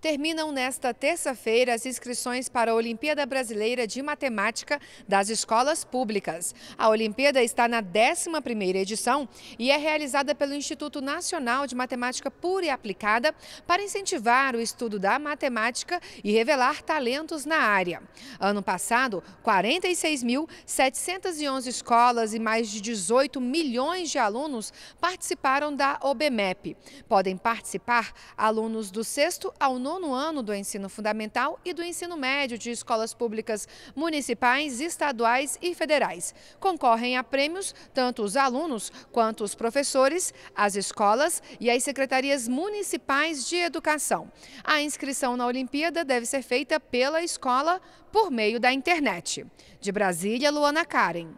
Terminam nesta terça-feira as inscrições para a Olimpíada Brasileira de Matemática das Escolas Públicas. A Olimpíada está na 11ª edição e é realizada pelo Instituto Nacional de Matemática Pura e Aplicada para incentivar o estudo da matemática e revelar talentos na área. Ano passado, 46.711 escolas e mais de 18 milhões de alunos participaram da OBMEP. Podem participar alunos do sexto ao 9 nono ano do ensino fundamental e do ensino médio de escolas públicas municipais, estaduais e federais. Concorrem a prêmios tanto os alunos quanto os professores, as escolas e as secretarias municipais de educação. A inscrição na Olimpíada deve ser feita pela escola por meio da internet. De Brasília, Luana Karen.